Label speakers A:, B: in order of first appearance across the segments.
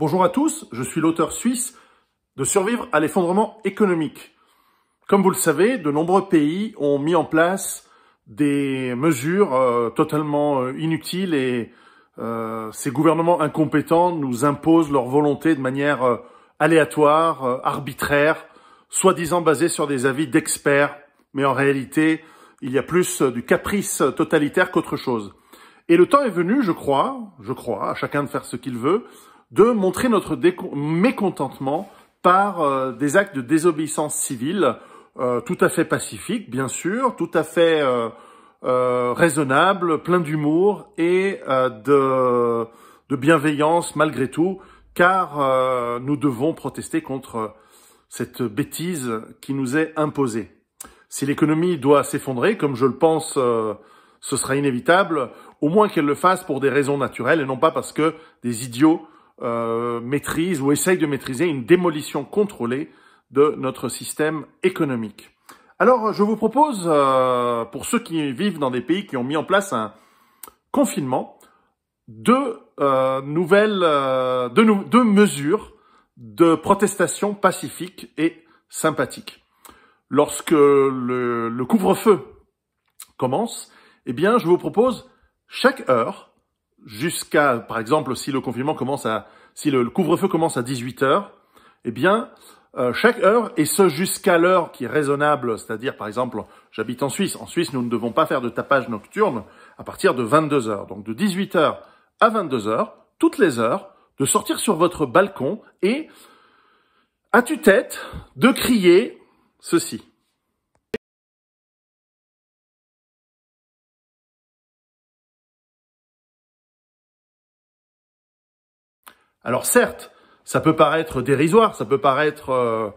A: Bonjour à tous, je suis l'auteur suisse de Survivre à l'effondrement économique. Comme vous le savez, de nombreux pays ont mis en place des mesures euh, totalement euh, inutiles et euh, ces gouvernements incompétents nous imposent leur volonté de manière aléatoire, arbitraire, soi-disant basée sur des avis d'experts, mais en réalité, il y a plus du caprice totalitaire qu'autre chose. Et le temps est venu, je crois, je crois, à chacun de faire ce qu'il veut, de montrer notre mécontentement par euh, des actes de désobéissance civile, euh, tout à fait pacifiques, bien sûr, tout à fait euh, euh raisonnables, pleins d'humour et de, de, bienveillance malgré tout, car nous devons protester contre cette bêtise qui nous est imposée. Si l'économie doit s'effondrer, comme je le pense, ce sera inévitable, au moins qu'elle le fasse pour des raisons naturelles et non pas parce que des idiots euh, maîtrise ou essaye de maîtriser une démolition contrôlée de notre système économique. Alors, je vous propose, euh, pour ceux qui vivent dans des pays qui ont mis en place un confinement, deux euh, nouvelles, deux, mesures de protestation pacifique et sympathique. Lorsque le, le couvre-feu commence, eh bien, je vous propose chaque heure jusqu'à, par exemple, si le confinement commence à, si le, couvre-feu commence à 18 heures, eh bien, euh, chaque heure, et ce jusqu'à l'heure qui est raisonnable, c'est-à-dire, par exemple, j'habite en Suisse. En Suisse, nous ne devons pas faire de tapage nocturne à partir de 22 heures. Donc, de 18 heures à 22 heures, toutes les heures, de sortir sur votre balcon et, à tue-tête, de crier ceci. Alors certes, ça peut paraître dérisoire, ça peut paraître euh,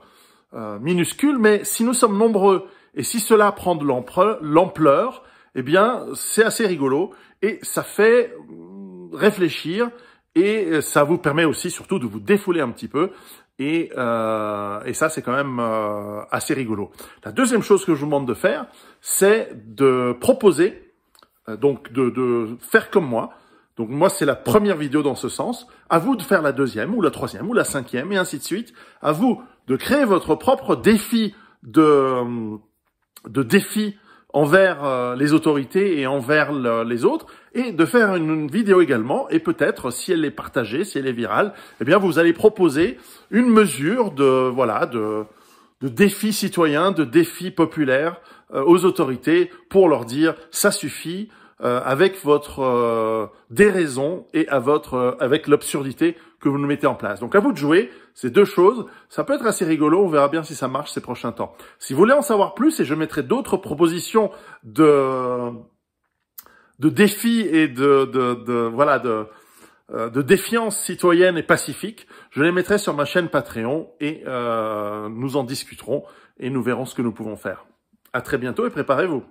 A: euh, minuscule, mais si nous sommes nombreux et si cela prend de l'ampleur, eh bien, c'est assez rigolo et ça fait mm, réfléchir et euh, ça vous permet aussi surtout de vous défouler un petit peu et, ça, c'est quand même assez rigolo. La deuxième chose que je vous demande de faire, c'est de proposer, donc de, faire comme moi, donc moi, c'est la première vidéo dans ce sens. À vous de faire la deuxième ou la troisième ou la cinquième et ainsi de suite. À vous de créer votre propre défi de, euh, défi envers euh, les autorités et envers les autres et de faire une, vidéo également et peut-être si elle est partagée, si elle est virale, eh bien vous allez proposer une mesure de voilà de défi citoyen, de défi populaire euh, aux autorités pour leur dire ça suffit, euh, avec votre euh, déraison et à votre, euh, avec l'absurdité que vous nous mettez en place. Donc à vous de jouer, ces deux choses, ça peut être assez rigolo, on verra bien si ça marche ces prochains temps. Si vous voulez en savoir plus, et je mettrai d'autres propositions de de défis et de, de, de, voilà de de défiance citoyenne et pacifique, je les mettrai sur ma chaîne Patreon et nous en discuterons et nous verrons ce que nous pouvons faire. À très bientôt et préparez-vous.